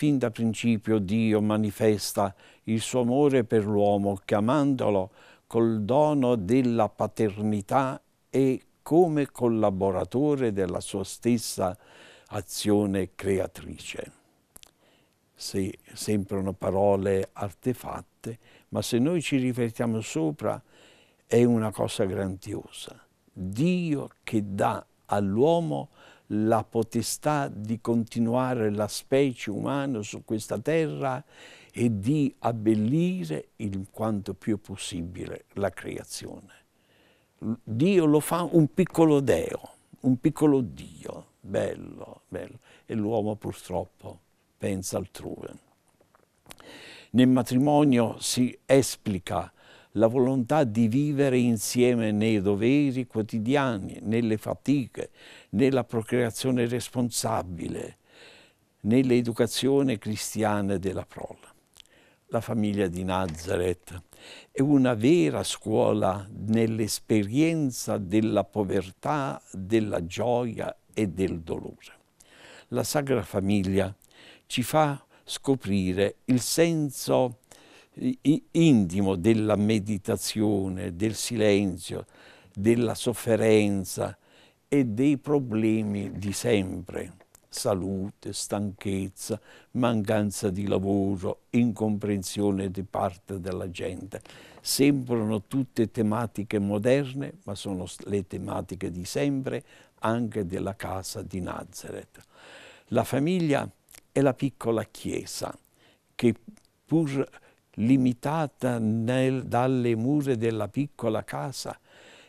Fin da principio Dio manifesta il suo amore per l'uomo chiamandolo col dono della paternità e come collaboratore della sua stessa azione creatrice. Se sembrano parole artefatte, ma se noi ci riflettiamo sopra è una cosa grandiosa. Dio che dà all'uomo la potestà di continuare la specie umana su questa terra e di abbellire il quanto più possibile la creazione. Dio lo fa un piccolo Deo, un piccolo Dio, bello, bello, e l'uomo purtroppo pensa altrove. Nel matrimonio si esplica la volontà di vivere insieme nei doveri quotidiani, nelle fatiche, nella procreazione responsabile, nell'educazione cristiana della prola. La famiglia di Nazareth è una vera scuola nell'esperienza della povertà, della gioia e del dolore. La Sacra Famiglia ci fa scoprire il senso intimo della meditazione, del silenzio, della sofferenza e dei problemi di sempre, salute, stanchezza, mancanza di lavoro, incomprensione di parte della gente. Sembrano tutte tematiche moderne, ma sono le tematiche di sempre anche della casa di Nazareth. La famiglia è la piccola chiesa che pur limitata nel, dalle mura della piccola casa,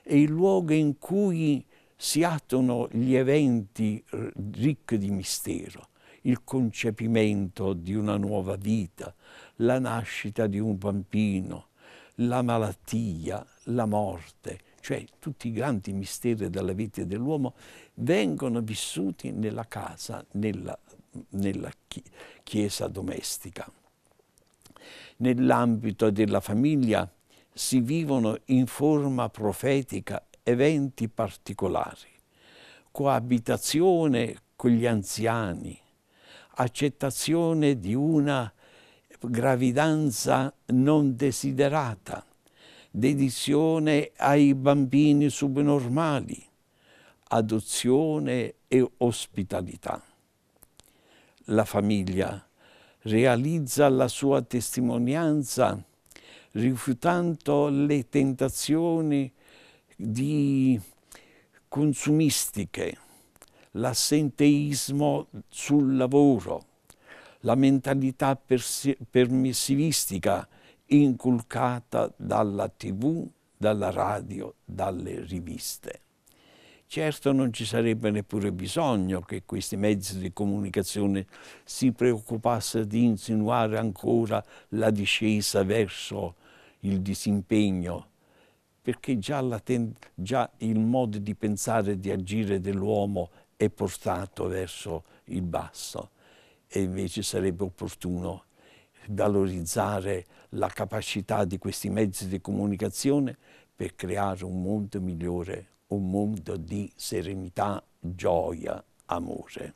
è il luogo in cui si attuano gli eventi ricchi di mistero, il concepimento di una nuova vita, la nascita di un bambino, la malattia, la morte, cioè tutti i grandi misteri della vita dell'uomo vengono vissuti nella casa, nella, nella chiesa domestica. Nell'ambito della famiglia si vivono in forma profetica eventi particolari, coabitazione con gli anziani, accettazione di una gravidanza non desiderata, dedizione ai bambini subnormali, adozione e ospitalità. La famiglia realizza la sua testimonianza rifiutando le tentazioni consumistiche, l'assenteismo sul lavoro, la mentalità permissivistica inculcata dalla tv, dalla radio, dalle riviste. Certo non ci sarebbe neppure bisogno che questi mezzi di comunicazione si preoccupassero di insinuare ancora la discesa verso il disimpegno, perché già, già il modo di pensare e di agire dell'uomo è portato verso il basso e invece sarebbe opportuno valorizzare la capacità di questi mezzi di comunicazione per creare un mondo migliore, un mondo di serenità, gioia, amore.